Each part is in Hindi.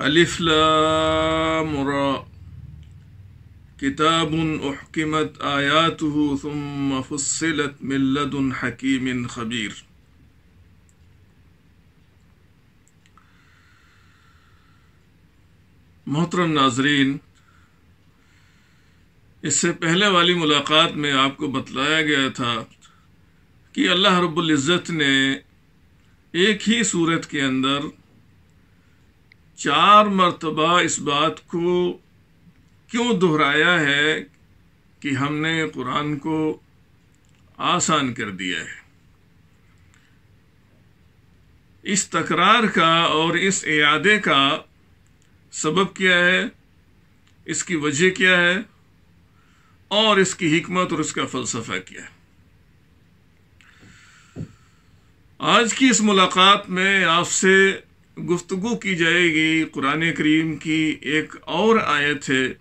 ألف لام را كتاب أحكمت آياته ثم فصلت من لدن حكيم خبير मोहतरम नाजरीन इससे पहले वाली मुलाकात में आपको बतलाया गया था कि अल्लाह रब्बुल इज़्ज़त ने एक ही सूरत के अंदर चार मरतबा इस बात को क्यों दोहराया है कि हमने कुरान को आसान कर दिया है इस तकरार का और इस इयादे का सबब क्या है इसकी वजह क्या है और इसकी हमत और इसका फ़लसफ़ा क्या है आज की इस मुलाकात में आपसे गुफ्तु की जाएगी कुरान करीम की एक और आयत है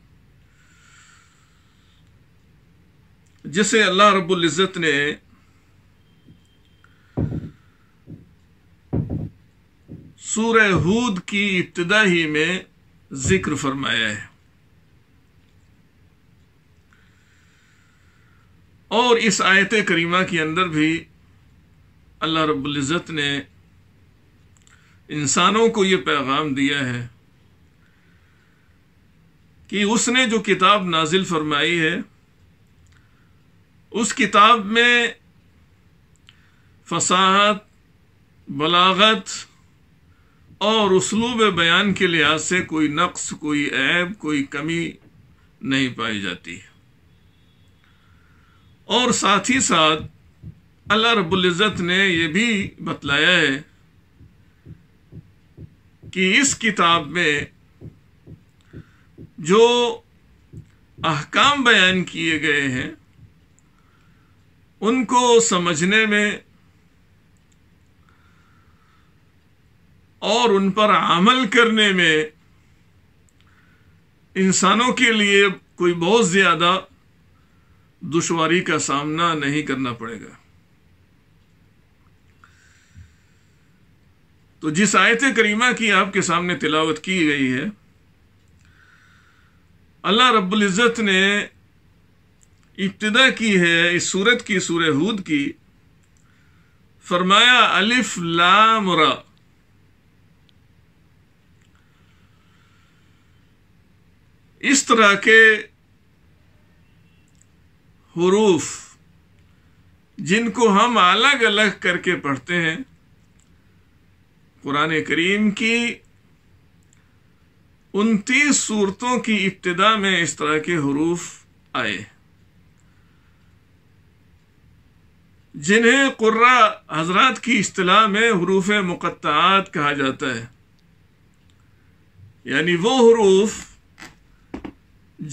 जिसे अल्लाह रबुल्जत ने सूर हूद की इब्तदा ही में जिक्र फरमाया है और इस आयत करीमा के अंदर भी अल्लाह रबुल्जत ने इंसानों को ये पैगाम दिया है कि उसने जो किताब नाजिल फरमाई है उस किताब में फसाहत बलागत और उसलूब बयान के लिहाज से कोई नक्स कोई ऐब कोई कमी नहीं पाई जाती है और साथ ही साथ अल्लाह रबुल्ज़त ने यह भी बतलाया है कि इस किताब में जो अहकाम बयान किए गए हैं उनको समझने में और उन पर अमल करने में इंसानों के लिए कोई बहुत ज़्यादा दुश्वारी का सामना नहीं करना पड़ेगा तो जिस आयत करीमा की आपके सामने तिलावत की गई है अल्लाह इज़्ज़त ने इब्तदा की है इस सूरत की सूरह हूद की फरमाया अलिफ लामरा इस तरह के हरूफ जिनको हम अलग अलग करके पढ़ते हैं कुरान करीम की उनतीस सूरतों की इब्तदा में इस तरह के हरूफ आए जिन्हें कुर्रा हजरात की अतलाह में हरूफ मुक़त्त कहा जाता है यानी वो हरूफ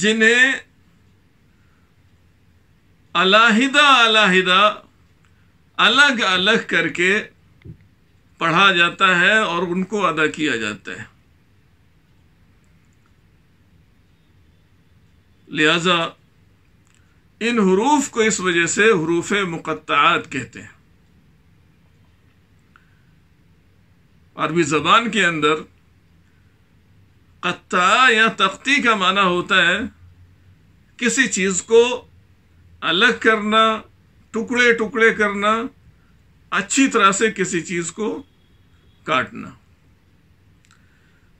जिन्हें अलाहिदा अलाहिदा अलग अलग करके पढ़ा जाता है और उनको अदा किया जाता है लिहाजा इन हरूफ को इस वजह से हरूफ मुकत्त कहते हैं अरबी ज़बान के अंदर कत्ता या तख्ती का माना होता है किसी चीज़ को अलग करना टुकड़े टुकड़े करना अच्छी तरह से किसी चीज को काटना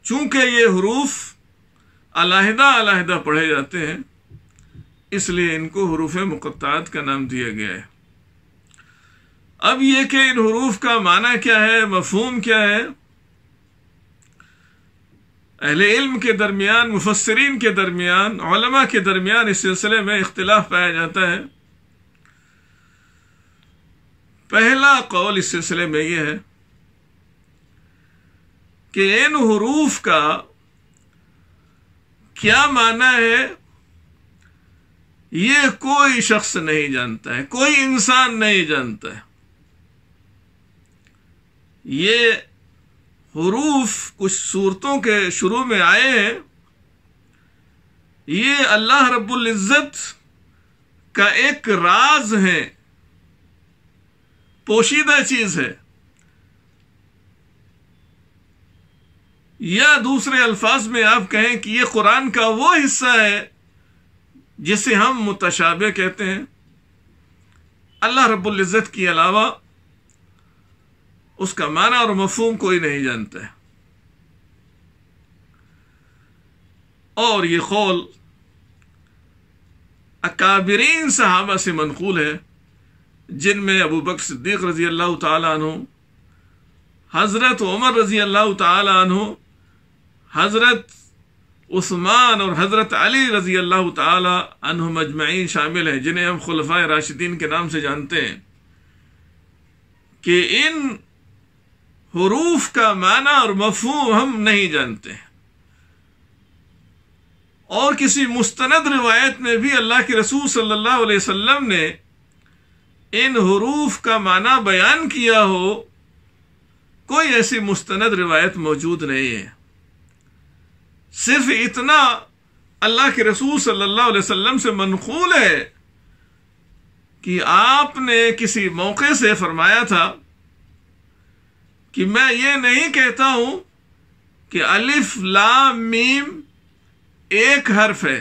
चूंकि ये हरूफ अलहदा अलहदा पढ़े जाते हैं इसलिए इनको हरूफ मुकत्त का नाम दिया गया है अब ये कि इन हरूफ का माना क्या है मफहूम क्या है अहले इल्म के दरमियान मुफसरीन के दरमियान के दरमियान इस सिलसिले में इख्तलाफ पाया जाता है पहला कौल इस सिलसिले में यह है कि इन हरूफ का क्या माना है ये कोई शख्स नहीं जानता है कोई इंसान नहीं जानता है ये हरूफ कुछ सूरतों के शुरू में आए हैं ये अल्लाह रब्बुल इज़्ज़त का एक राज है पोशीदा चीज है या दूसरे अल्फाज में आप कहें कि यह कुरान का वो हिस्सा है जिसे हम मुतशाबे कहते हैं अल्लाह इज़्ज़त के अलावा उसका माना और मफहम कोई नहीं जानता है और ये कौल अकाबरीन सहाबा से मनकूल है जिनमें अबू बकर सिद्दीक रजी अल्लाह तु हज़रत उमर रजी अल्लाह तु हज़रत उस्मान और हज़रत अली रजी अल्लाह तु मजमैन शामिल हैं जिन्हें हम खुलफा राशिदीन के नाम से जानते हैं कि इन हरूफ का माना और मफहूम हम नहीं जानते हैं और किसी मुस्तनद रिवायत में भी अल्लाह के रसूल सल्लल्लाहु अलैहि वसल्लम ने इन हरूफ का माना बयान किया हो कोई ऐसी मुस्तंद रिवायत मौजूद नहीं है सिर्फ इतना अल्लाह के रसूल सल्लल्लाहु अलैहि वसल्लम से मनखूल है कि आपने किसी मौके से फरमाया था कि मैं ये नहीं कहता हूं कि अलिफ ला मीम एक हर्फ है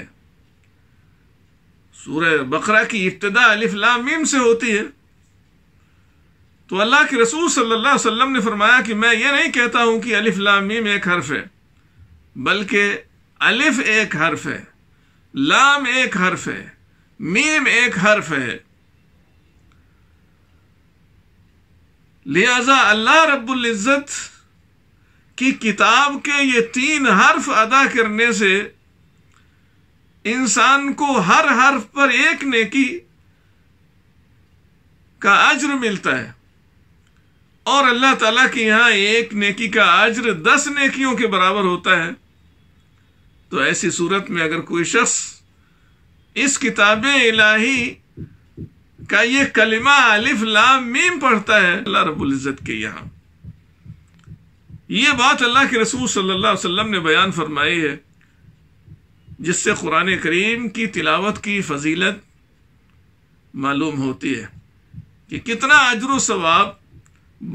सूरह बकरा की इब्तदा अलिफ लाम मीम से होती है तो अल्लाह के रसूल सल्लल्लाहु अलैहि वसल्लम ने फरमाया कि मैं ये नहीं कहता हूं कि अलिफ लाम मीम एक हर्फ है बल्कि अलिफ एक हर्फ है लाम एक हर्फ है मीम एक हर्फ है लिहाजा अल्लाह रब्बुल इज़्ज़त की किताब के ये तीन हर्फ अदा करने से इंसान को हर हर्फ पर एक नेकी का अज्र मिलता है और अल्लाह ताला के यहां एक नेकी का अज्र दस नेकियों के बराबर होता है तो ऐसी सूरत में अगर कोई शख्स इस किताब इलाही का ये कलिमा अलिफ लाम मीम पढ़ता है अल्लाह रब्बुल इज़्ज़त के यहां ये बात अल्लाह के रसूल सल्लल्लाहु अलैहि वसल्लम ने बयान फरमाई है जिससे कुरान करीम की तिलावत की फजीलत मालूम होती है कि कितना अजर सवाब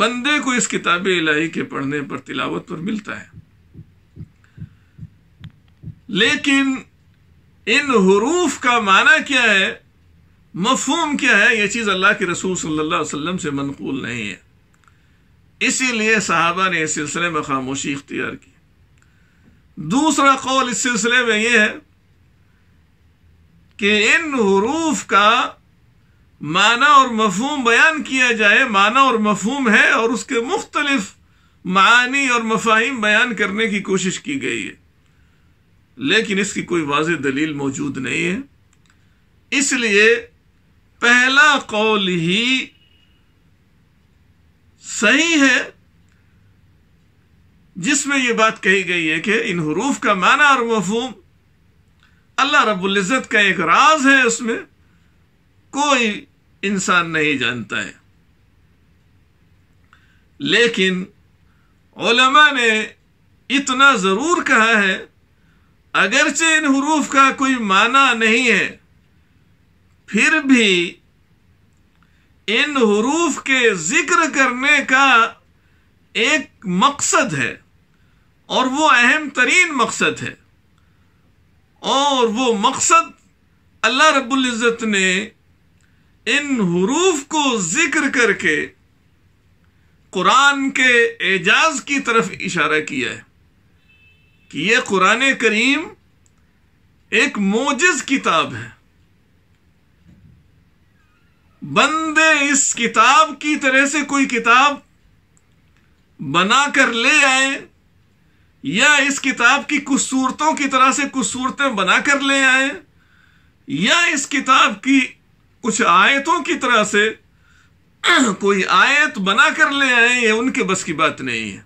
बंदे को इस किताब इलाही के पढ़ने पर तिलावत पर मिलता है लेकिन इन हरूफ का माना क्या है मफहम क्या है यह चीज़ अल्लाह के रसूल सल्लल्लाहु अलैहि वसल्लम से मनकूल नहीं है इसीलिए साहबा ने इस सिलसिले में खामोशी इख्तियार की दूसरा कौल इस सिलसिले में यह है कि इन हरूफ का माना और मफहम बयान किया जाए माना और मफहम है और उसके मुख्तलिफ मानी और मफाहिम बयान करने की कोशिश की गई है लेकिन इसकी कोई वाज दलील मौजूद नहीं है इसलिए पहला कौल ही सही है जिसमें यह बात कही गई है कि इन हरूफ का माना और मफहूम अल्लाह रबुल्ज़त का एक राज है उसमें कोई इंसान नहीं जानता है लेकिन ओलमा ने इतना ज़रूर कहा है अगरचे इन हरूफ का कोई माना नहीं है फिर भी इन हरूफ के जिक्र करने का एक मकसद है और वो अहम तरीन मकसद है और वो मकसद अल्लाह रबुल्जत ने इन हरूफ को जिक्र करके कुरान के एजाज की तरफ इशारा किया है कि यह कुरान करीम एक मोजिज किताब है बंदे इस किताब की तरह से कोई किताब बना कर ले आए या इस किताब की कुछ सूरतों की तरह से कुछ सूरतें बना कर ले आए या इस किताब की कुछ आयतों की तरह से कोई आयत बना कर ले आए ये उनके बस की बात नहीं है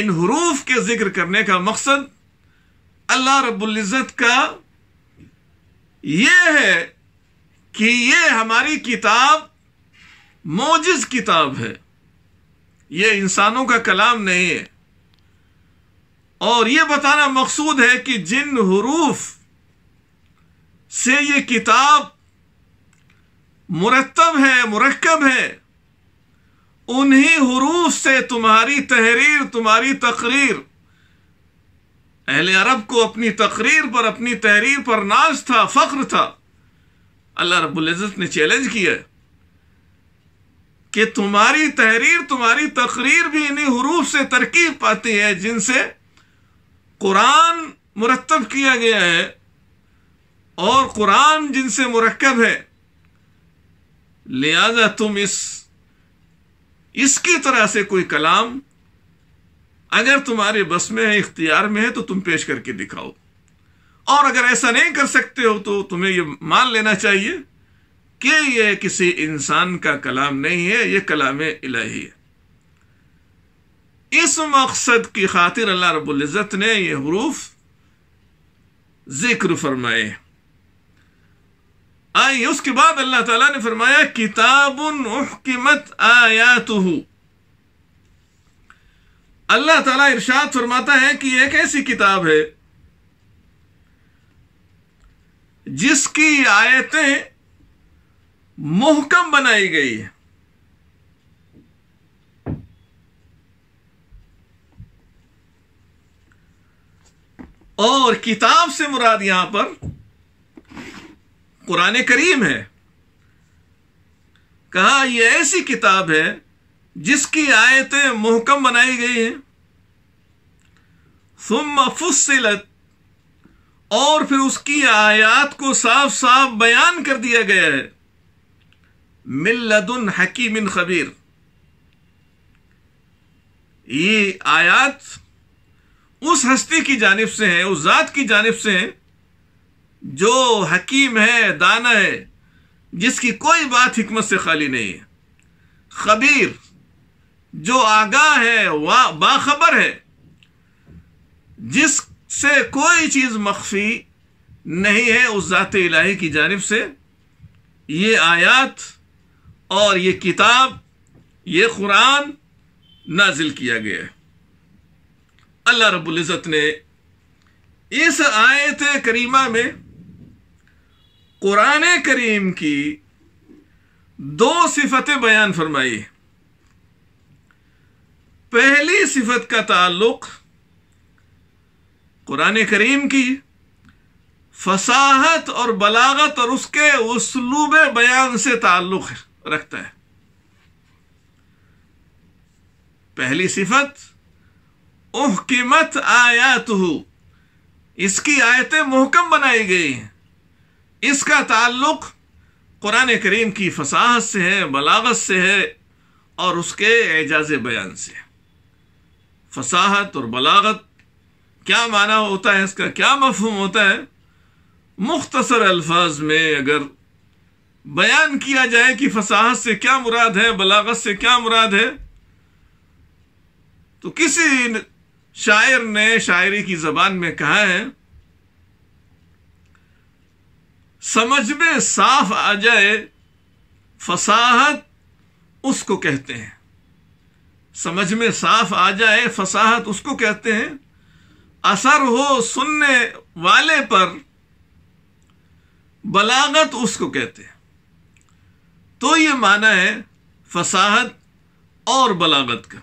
इन हरूफ के जिक्र करने का मकसद अल्लाह रबुल्जत का ये है कि ये हमारी किताब मोजिज किताब है ये इंसानों का कलाम नहीं है और यह बताना मकसूद है कि जिन हरूफ से ये किताब मुरतब है मुरकब है उन्हीं हरूफ से तुम्हारी तहरीर तुम्हारी तकरीर अहल अरब को अपनी तकरीर पर अपनी तहरीर पर नाज था फ़ख्र था अल्लाह रबुल्ज़त ने चैलेंज किया है कि तुम्हारी तहरीर तुम्हारी तकरीर भी इन्हीं हरूफ से तरकीब पाती है जिनसे कुरान मुरतब किया गया है और कुरान जिनसे मुरकब है लिहाजा तुम इस इसकी तरह से कोई कलाम अगर तुम्हारे बस में है इख्तियार में है तो तुम पेश करके दिखाओ और अगर ऐसा नहीं कर सकते हो तो तुम्हें यह मान लेना चाहिए कि यह किसी इंसान का कलाम नहीं है यह कलाम इलाही है इस मकसद की खातिर अल्लाह रबुल्ज़त ने यह हरूफ जिक्र फरमाए आई उसके बाद अल्लाह ताला ने फरमाया किताबुन उहकिमत तो अल्लाह ताला इरशाद फरमाता है कि एक ऐसी किताब है जिसकी आयतें मुहकम बनाई गई है और किताब से मुराद यहां पर कुरान करीम है कहा यह ऐसी किताब है जिसकी आयतें मुहकम बनाई गई हैं सुम फुसलत और फिर उसकी आयात को साफ साफ बयान कर दिया गया है मिल्लदुन हकीमिन खबीर ये आयात उस हस्ती की जानब से हैं उस ज़ात की जानब से हैं जो हकीम है दाना है जिसकी कोई बात हमत से खाली नहीं है खबीर जो आगाह है बाखबर है जिससे कोई चीज़ मख्फी नहीं है उस ज़ात इलाही की जानब से ये आयात और ये किताब ये कुरान नाजिल किया गया है अल्लाह रबुल्ज़त ने इस आयत करीमा में क़ुरान करीम की दो सिफतें बयान फरमाई पहली सिफत का ताल्लुक क़ुरान करीम की फसाहत और बलागत और उसके उसलूब बयान से ताल्लुक़ रखता है पहली सिफत आया तो इसकी आयतें मुहकम बनाई गई हैं इसका ताल्लुक कुरान करीम की फसाहत से है बलागत से है और उसके एजाज बयान से फसाहत और बलागत क्या माना होता है इसका क्या मफहम होता है मुख्तसर अल्फाज में अगर बयान किया जाए कि फसाहत से क्या मुराद है बलागत से क्या मुराद है तो किसी शायर ने शायरी की जबान में कहा है समझ में साफ आ जाए फसाहत उसको कहते हैं समझ में साफ आ जाए फसाहत उसको कहते हैं असर हो सुनने वाले पर बलागत उसको कहते हैं तो ये माना है फसाहत और बलागत का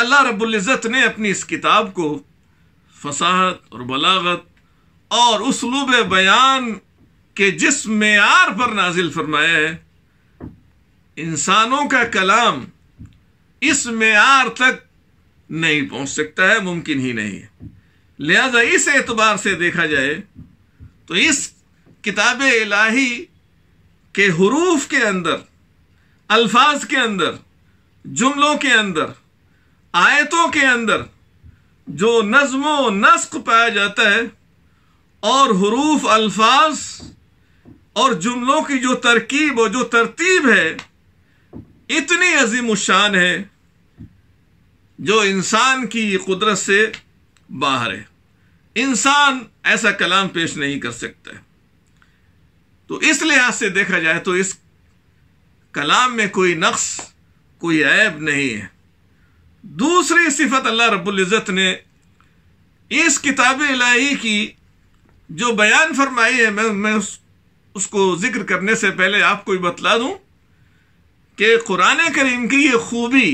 अल्लाह रबुल्ज़त ने अपनी इस किताब को फसाहत और बलागत और उसलूब बयान के जिस मैार पर नाजिल फरमाया है इंसानों का कलाम इस मैार तक नहीं पहुँच सकता है मुमकिन ही नहीं है लिहाजा इस एतबार से देखा जाए तो इस किताब इलाही के हरूफ के अंदर अल्फाज के अंदर जुमलों के अंदर आयतों के अंदर जो नज्म नस्क पाया जाता है और हरूफ अल्फाज और जुमलों की जो तरकीब और जो तरतीब है इतनी अजीम शान है जो इंसान की कुदरत से बाहर है इंसान ऐसा कलाम पेश नहीं कर सकता है तो इस लिहाज से देखा जाए तो इस कलाम में कोई नक्स कोई ऐब नहीं है दूसरी सिफत अल्लाह रबुल्जत ने इस किताब इलाही की जो बयान फरमाई है मैं मैं उस, उसको जिक्र करने से पहले आपको ही बतला दूं कि कुरान करीम की ये खूबी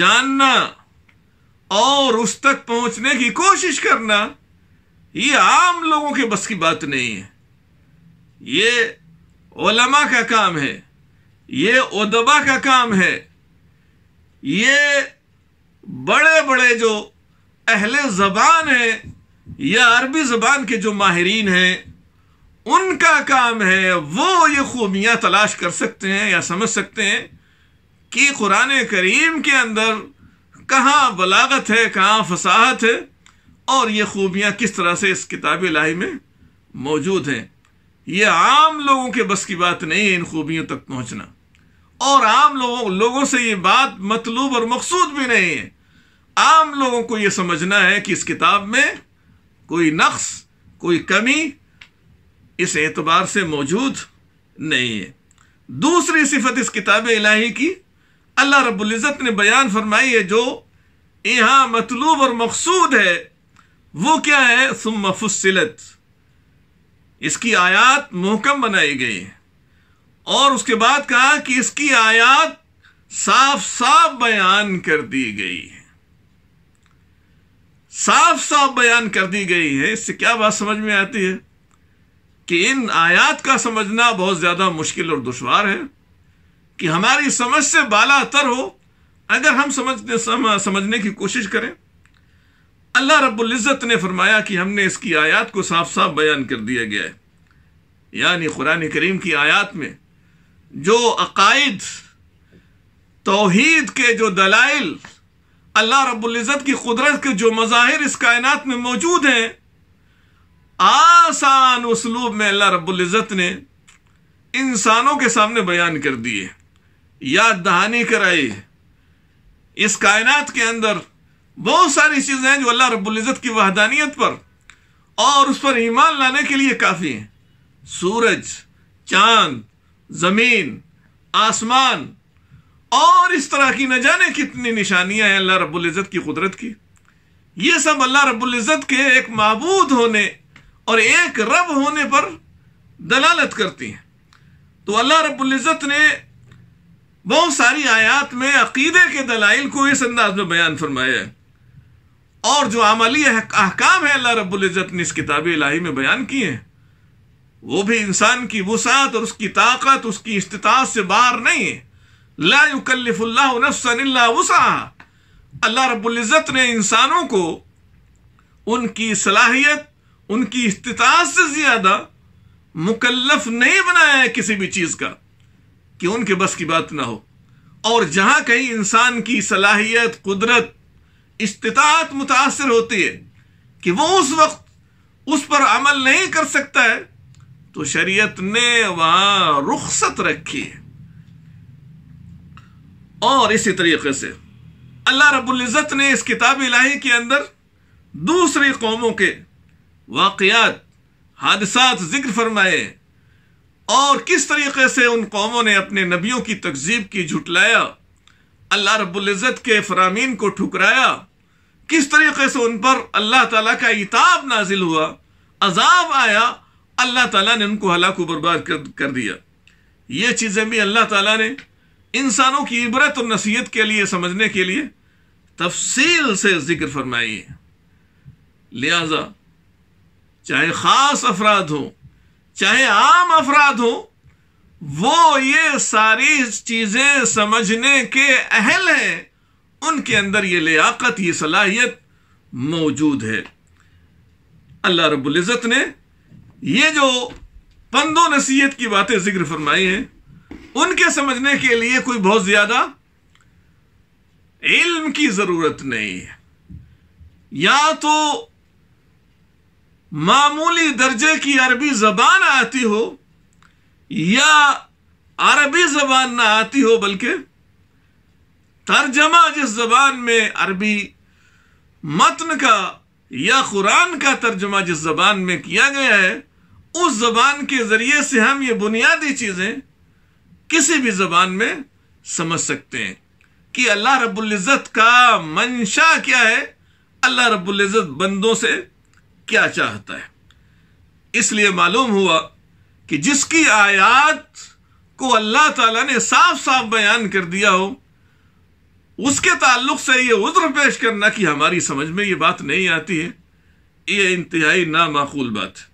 जानना और उस तक पहुंचने की कोशिश करना ये आम लोगों के बस की बात नहीं है ये ओलमा का काम है ये उदबा का काम है ये बड़े बड़े जो अहले ज़बान हैं या अरबी ज़बान के जो माहरीन हैं उनका काम है वो ये खूबियाँ तलाश कर सकते हैं या समझ सकते हैं कि कुरान करीम के अंदर कहाँ बलागत है कहाँ फसाहत है और ये खूबियाँ किस तरह से इस किताब लाही में मौजूद हैं ये आम लोगों के बस की बात नहीं है इन खूबियों तक पहुँचना और आम लोगों लोगों से ये बात मतलूब और मकसूद भी नहीं है आम लोगों को ये समझना है कि इस किताब में कोई नक्स कोई कमी इस एतबार से मौजूद नहीं है दूसरी सिफत इस किताब इलाही की अल्लाह रबुल्जत ने बयान फरमाई है जो यहाँ मतलूब और मकसूद है वो क्या है सुम फुसलत इसकी आयात मोहकम बनाई गई है और उसके बाद कहा कि इसकी आयात साफ साफ बयान कर दी गई है साफ साफ बयान कर दी गई है इससे क्या बात समझ में आती है कि इन आयात का समझना बहुत ज्यादा मुश्किल और दुश्वार है कि हमारी समझ से बाला तर हो अगर हम समझने समझने की कोशिश करें अल्लाह रबुल्जत ने फरमाया कि हमने इसकी आयात को साफ साफ बयान कर दिया गया है यानी कुरान करीम की आयात में जो अकायद तोहद के जो दलाइल अल्लाह रबुल्ज़त की कुदरत के जो मज़ाहिर इस कायनात में मौजूद हैं आसान उसलूब में अल्लाह रबुल्जत ने इंसानों के सामने बयान कर दिए याद दहानी कराई इस कायनात के अंदर बहुत सारी चीज़ें हैं जो अल्लाह रबुल्जत की वहदानियत पर और उस पर ईमान लाने के लिए काफ़ी हैं सूरज चांद जमीन आसमान और इस तरह की न जाने कितनी निशानियां हैं अल्लाह रब्ज़त की कुदरत की ये सब अल्लाह रब्ज़त के एक मबूद होने और एक रब होने पर दलालत करती हैं तो अल्लाह रब्ज़त ने बहुत सारी आयात में अकीदे के दलाइल को इस अंदाज में बयान फरमाया है और जो अमली अहकाम है अल्लाह रब्ज़त ने इस किताब इलाही में बयान किए हैं वो भी इंसान की वसात और उसकी ताकत उसकी इस्तात से बाहर नहीं है ला वसा अल्लाह रबुल्जत ने इंसानों को उनकी सलाहियत उनकी इस्तात से ज़्यादा मुकल्लफ नहीं बनाया है किसी भी चीज़ का कि उनके बस की बात ना हो और जहां कहीं इंसान की सलाहियत कुदरत इस्तात मुतासर होती है कि वो उस वक्त उस पर अमल नहीं कर सकता है तो शरीयत ने वहां रुखसत रखी है और इसी तरीके से अल्लाह रब्बुल इज़्ज़त ने इस किताब इलाही के अंदर दूसरी कौमों के वाकयात हादसात जिक्र फरमाए और किस तरीके से उन कौमों ने अपने नबियों की तकजीब की झुटलाया अल्लाह रबुल्जत के फरामीन को ठुकराया किस तरीके से उन पर अल्लाह ताला का इताब नाजिल हुआ अजाब आया अल्लाह ताला ने उनको हलाकू बर्बाद कर, कर दिया ये चीज़ें भी अल्लाह ताला ने इंसानों की इबरत और नसीहत के लिए समझने के लिए तफसील से जिक्र फरमाई है लिहाजा चाहे ख़ास अफराद हों चाहे आम अफराद हों वो ये सारी चीज़ें समझने के अहल हैं उनके अंदर ये लियाकत ये सलाहियत मौजूद है अल्लाह रबुल्ज़त ने ये जो पंदो नसीहत की बातें जिक्र फरमाई हैं उनके समझने के लिए कोई बहुत ज्यादा इल्म की जरूरत नहीं है या तो मामूली दर्जे की अरबी जबान आती हो या अरबी जबान ना आती हो बल्कि तर्जमा जिस जबान में अरबी मतन का या कुरान का तर्जमा जिस जबान में किया गया है उस जबान के जरिए से हम ये बुनियादी चीजें किसी भी जबान में समझ सकते हैं कि अल्लाह रबुल्जत का मंशा क्या है अल्लाह रबुल्जत बंदों से क्या चाहता है इसलिए मालूम हुआ कि जिसकी आयात को अल्लाह ताला ने साफ साफ बयान कर दिया हो उसके ताल्लुक से ये उज्र पेश करना कि हमारी समझ में ये बात नहीं आती है ये इंतहाई नामाकूल बात है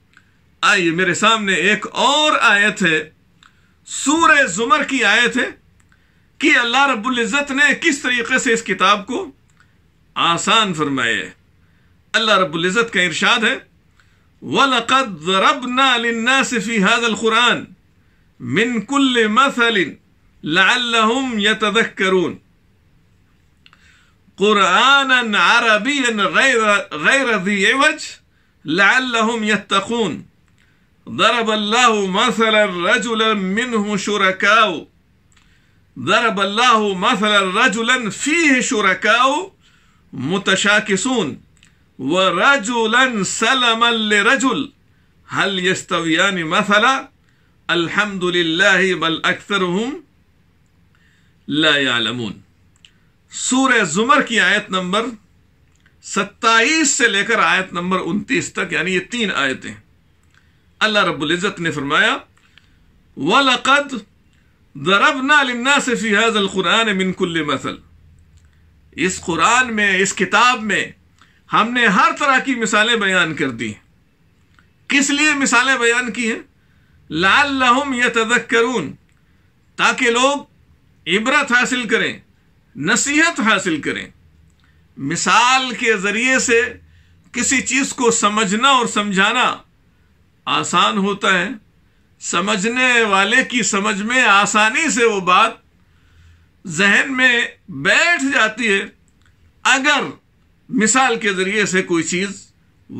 आइए मेरे सामने एक और आयत है सूर जुमर की आयत है कि अल्लाह रब्बुल इज़्ज़त ने किस तरीके से इस किताब को आसान फरमाए अल्लाह रब्बुल इज़्ज़त का इरशाद है वलक़द ज़रबना लिन्नास फी हाज़ल कुरान मिन कुल्ल मसलिन लअल्लहुम यतज़क्करून कुरानन अरबियन गैर गैर ذी इवज लअल्लहुम यत्तकून ضرب الله مثلا رجلا منه شركاء ضرب الله مثلا رجلا فيه شركاء متشاكسون ورجلا سلما لرجل هل يستويان مثلا الحمد لله بل اكثرهم لا يعلمون سوره زمر کی ایت نمبر 27 سے لے کر ایت نمبر 29 تک یعنی یہ تین ایتیں अल्लाह रब्ज़त ने फरमाया वलकद दरबनाफ़ी हज़ल क़ुरान मिनकुल्ल मसल इस कुरान में इस किताब में हमने हर तरह की मिसालें बयान कर दी किस लिए मिसालें बयान की हैं लाल लहम या तदक्करून ताकि लोग इबरत हासिल करें नसीहत हासिल करें मिसाल के ज़रिए से किसी चीज़ को समझना और समझाना आसान होता है समझने वाले की समझ में आसानी से वो बात जहन में बैठ जाती है अगर मिसाल के ज़रिए से कोई चीज़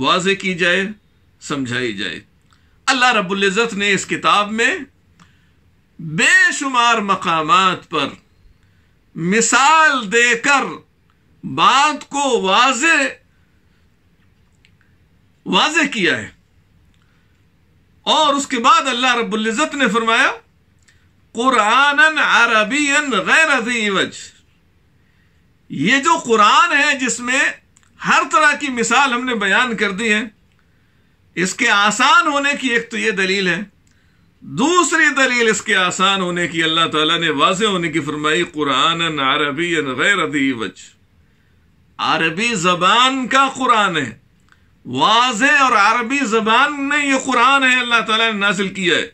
वाज की जाए समझाई जाए अल्लाह रबुल्ज़त ने इस किताब में बेशुमार मकाम पर मिसाल देकर बात को वाज वाज किया है और उसके बाद अल्लाह रबुल्जत ने फरमाया कुरान अरबियन गैर ये जो कुरान है जिसमें हर तरह की मिसाल हमने बयान कर दी है इसके आसान होने की एक तो ये दलील है दूसरी दलील इसके आसान होने की अल्लाह ताला ने वाज होने की फरमाई कुरान अरबी गैर अरबी जबान का कुरान है वाज और अरबी जबान ने यह कुरान है अल्लाह ताला ने नासिल किया है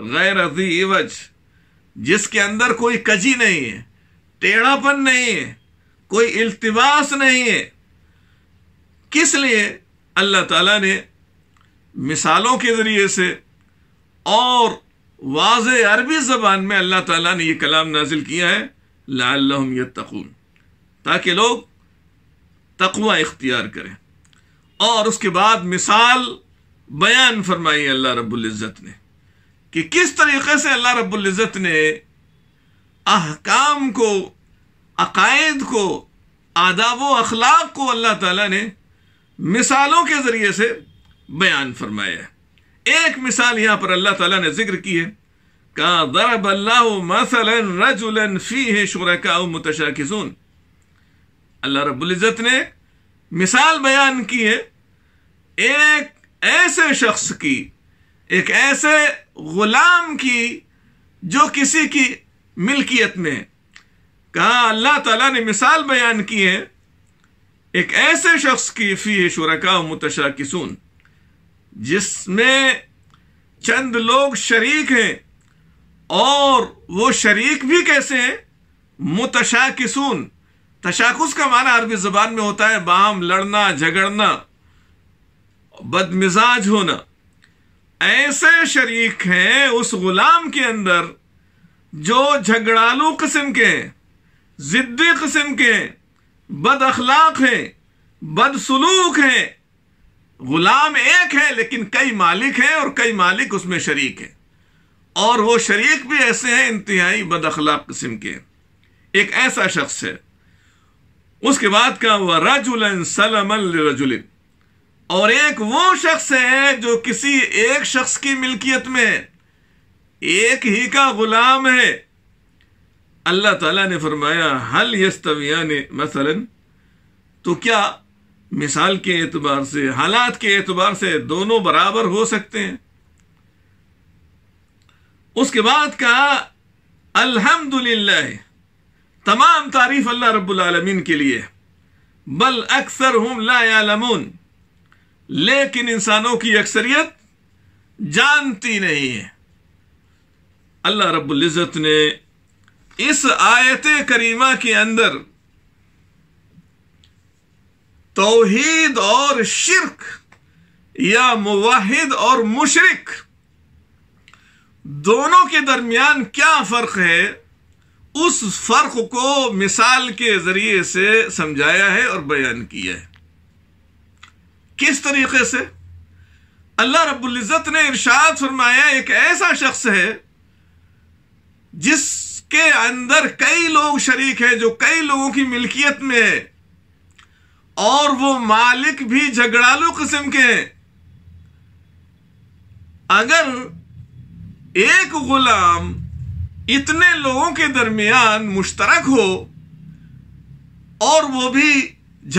गैर अजीवज जिसके अंदर कोई कजी नहीं है टेढ़ापन नहीं है कोई इल्तबास नहीं है किस लिए अल्लाह ताला ने मिसालों के ज़रिए से और वाज अरबी ज़बान में अल्लाह ताला ने यह कलाम नाजिल किया है लाम यकून ताकि लोग तकवा इख्तियार करें और उसके बाद मिसाल बयान फरमाई अल्लाह रब्ज़त ने कि किस तरीके से अल्लाह रब्ज़त ने अहकाम को अकायद को आदाब अखलाक को अल्लाह ताला ने मिसालों के ज़रिए से बयान फरमाया एक मिसाल यहाँ पर अल्लाह ताला ने जिक्र की है का दरब अल्लाह मसलन रजुलन फ़ी है शुरका मुतशाकिसून अल्लाह रबुल्जत ने मिसाल बयान की है एक ऐसे शख्स की एक ऐसे गुलाम की जो किसी की मिल्कियत में कहा अल्लाह ताला ने मिसाल बयान की है एक ऐसे शख्स की फी शुरका मुतशा किसून जिसमें चंद लोग शरीक हैं और वो शरीक भी कैसे हैं मुतशा किसून तशाकुस का माना अरबी जबान में होता है बाम लड़ना झगड़ना बदमिजाज होना ऐसे शरीक हैं उस गुलाम के अंदर जो झगड़ालू किस्म के हैं ज़िद्दी किस्म के हैं बद अखलाक हैं बदसलूक हैं गुलाम एक है लेकिन कई मालिक हैं और कई मालिक उसमें शरीक हैं और वो शरीक भी ऐसे हैं इंतहाई बद अखलाक किस्म के एक ऐसा शख्स है उसके बाद का हुआ रजुलन सलमन रजुलिन और एक वो शख्स है जो किसी एक शख्स की मिल्कियत में एक ही का गुलाम है अल्लाह ताला ने फरमाया हल यस्तविया ने मसलन तो क्या मिसाल के एतबार से हालात के एतबार से दोनों बराबर हो सकते हैं उसके बाद कहा अल्हम्दुलिल्लाह तमाम तारीफ अल्लाह रब्बुल आलमीन के लिए बल अक्सर हम ला यालमून लेकिन इंसानों की अक्सरियत जानती नहीं है अल्लाह रबुल्जत ने इस आयत करीमा के अंदर तोहीद और शिरक या मुवाहिद और मुशरक दोनों के दरमियान क्या फ़र्क है उस फ़र्क को मिसाल के ज़रिए से समझाया है और बयान किया है किस तरीके से अल्लाह रबुल्जत ने इरशाद फरमाया एक ऐसा शख्स है जिसके अंदर कई लोग शरीक हैं जो कई लोगों की मिल्कियत में है और वो मालिक भी झगड़ालू किस्म के हैं अगर एक गुलाम इतने लोगों के दरमियान मुश्तरक हो और वो भी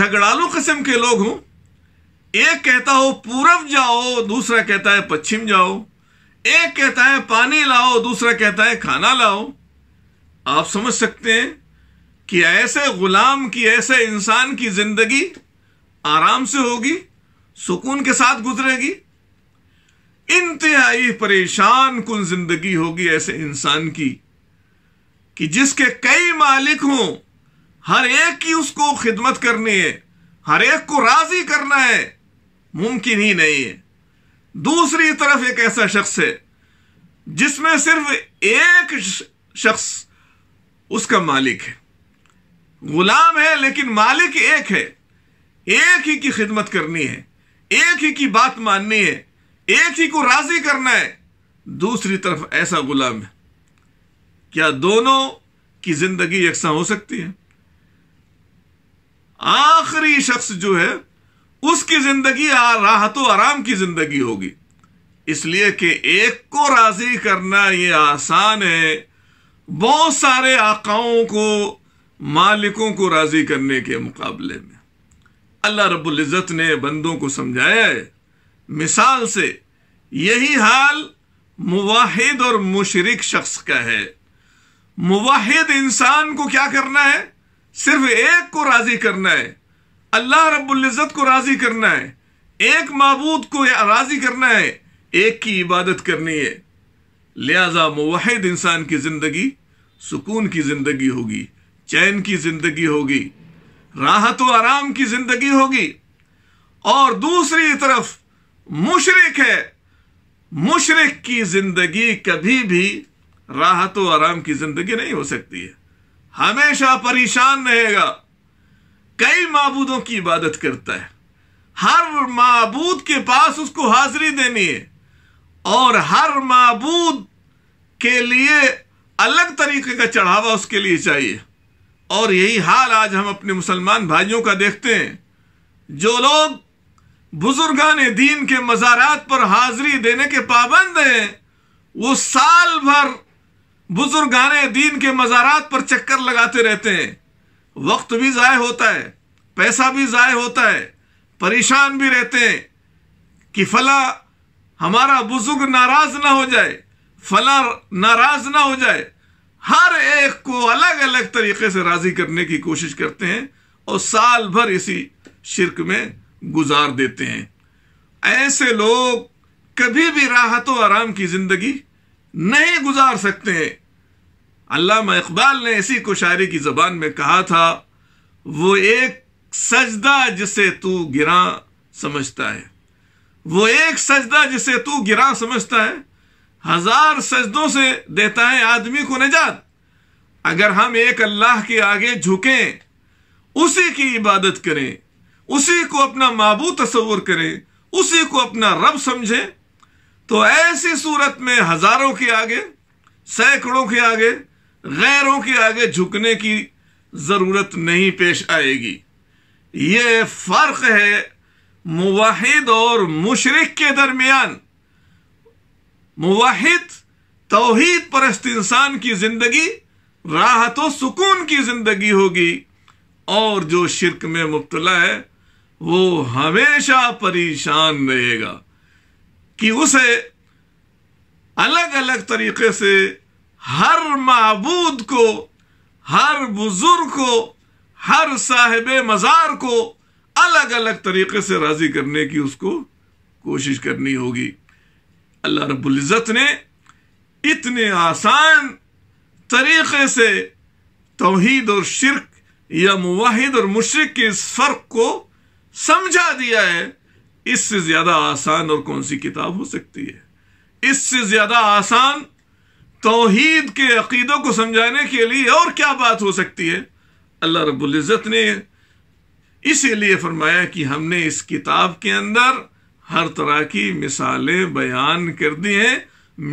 झगड़ालू किस्म के लोग हों एक कहता हो पूरब जाओ दूसरा कहता है पश्चिम जाओ एक कहता है पानी लाओ दूसरा कहता है खाना लाओ आप समझ सकते हैं कि ऐसे गुलाम की ऐसे इंसान की जिंदगी आराम से होगी सुकून के साथ गुजरेगी इंतहाई परेशान कुल जिंदगी होगी ऐसे इंसान की कि जिसके कई मालिक हों हर एक की उसको खिदमत करनी है हर एक को राजी करना है मुमकिन ही नहीं है दूसरी तरफ एक ऐसा शख्स है जिसमें सिर्फ एक शख्स उसका मालिक है गुलाम है लेकिन मालिक एक है एक ही की खिदमत करनी है एक ही की बात माननी है एक ही को राजी करना है दूसरी तरफ ऐसा गुलाम है क्या दोनों की जिंदगी यकसा हो सकती है आखिरी शख्स जो है उसकी जिंदगी राहत तो आराम की जिंदगी होगी इसलिए कि एक को राजी करना ये आसान है बहुत सारे आकाओं को मालिकों को राजी करने के मुकाबले में अल्लाह रब्बुल इज़्ज़त ने बंदों को समझाया है मिसाल से यही हाल मुवाहिद और मुशरक शख्स का है मुवाहिद इंसान को क्या करना है सिर्फ एक को राजी करना है अल्लाह रबुल्जत को राज़ी करना है एक मबूद को राज़ी करना है एक की इबादत करनी है लिहाजा मुहिद इंसान की ज़िंदगी सुकून की ज़िंदगी होगी चैन की ज़िंदगी होगी राहत व आराम की ज़िंदगी होगी और दूसरी तरफ मुशरक है मुशरक की ज़िंदगी कभी भी राहत व आराम की ज़िंदगी नहीं हो सकती है हमेशा परेशान रहेगा कई मबूदों की इबादत करता है हर मबूद के पास उसको हाजिरी देनी है और हर मबूद के लिए अलग तरीके का चढ़ावा उसके लिए चाहिए और यही हाल आज हम अपने मुसलमान भाइयों का देखते हैं जो लोग बुजुर्गान दीन के मज़ारात पर हाजिरी देने के पाबंद हैं वो साल भर बुजुर्गान दीन के मज़ारात पर चक्कर लगाते रहते हैं वक्त भी ज़ाय होता है पैसा भी ज़ाय होता है परेशान भी रहते हैं कि फला हमारा बुजुर्ग नाराज ना हो जाए फला नाराज ना हो जाए हर एक को अलग अलग तरीके से राजी करने की कोशिश करते हैं और साल भर इसी शिरक में गुजार देते हैं ऐसे लोग कभी भी राहत और आराम की जिंदगी नहीं गुजार सकते हैं अल्लाह इकबाल ने इसी को की ज़बान में कहा था वो एक सजदा जिसे तू गिरा समझता है वो एक सजदा जिसे तू गिरा समझता है हजार सजदों से देता है आदमी को निजात अगर हम एक अल्लाह के आगे झुकें उसी की इबादत करें उसी को अपना माबू तस्वर करें उसी को अपना रब समझें तो ऐसी सूरत में हजारों के आगे सैकड़ों के आगे गैरों के आगे झुकने की ज़रूरत नहीं पेश आएगी ये फ़र्क है मुवाहिद और मुशरक के दरमियान मुवाहिद तोहहीद परस्त इंसान की ज़िंदगी राहत व सुकून की ज़िंदगी होगी और जो शिरक में मुबतला है वो हमेशा परेशान रहेगा कि उसे अलग अलग तरीके से हर महबूद को हर बुजुर्ग को हर साहेब मज़ार को अलग अलग तरीके से राज़ी करने की उसको कोशिश करनी होगी अल्लाह रबुल्जत ने इतने आसान तरीक़े से तोहद और शिरक या मुहिद और मुशरक के इस फ़र्क को समझा दिया है इससे ज़्यादा आसान और कौन सी किताब हो सकती है इससे ज़्यादा आसान तोहीद के अकीदों को समझाने के लिए और क्या बात हो सकती है अल्लाह रबुल्ज़त ने इसीलिए फरमाया कि हमने इस किताब के अंदर हर तरह की मिसालें बयान कर दी हैं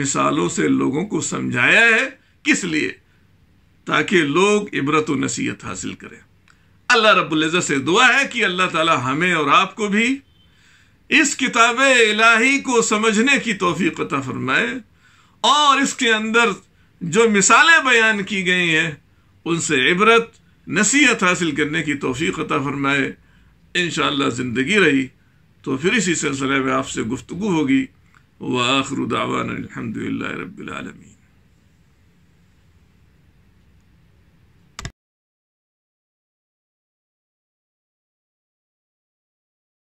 मिसालों से लोगों को समझाया है किस लिए ताकि लोग इबरत व नसीहत हासिल करें अल्लाह रब्ज़त से दुआ है कि अल्लाह ताला हमें और आपको भी इस किताब इलाही को समझने की तोफ़ी अता फरमाए और इसके अंदर जो मिसालें बयान की गई हैं उनसे इबरत नसीहत हासिल करने की तोफ़ी अता फरमाए इन ज़िंदगी रही तो फिर इसी सिलसिले में आपसे गुफ्तु होगी व आखरुदावान अलहमदिल्ला रबालमी